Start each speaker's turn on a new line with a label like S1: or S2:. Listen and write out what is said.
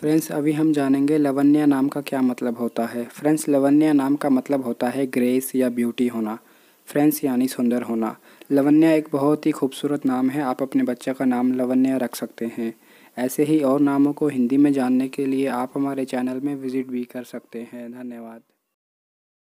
S1: friends अभी हम जानेंगे लवन्या नाम का क्या मतलब होता है फ्रेंड्स लवन्या नाम का मतलब होता है ग्रेस या ब्यूटी होना फ्रेंड्स यानी सुंदर होना लवन्या एक बहुत ही खूबसूरत नाम है आप अपने बच्चे का नाम लवन्या रख सकते हैं ऐसे ही और नामों को हिंदी में जानने के लिए आप हमारे चैनल में विज़िट भी कर सकते हैं धन्यवाद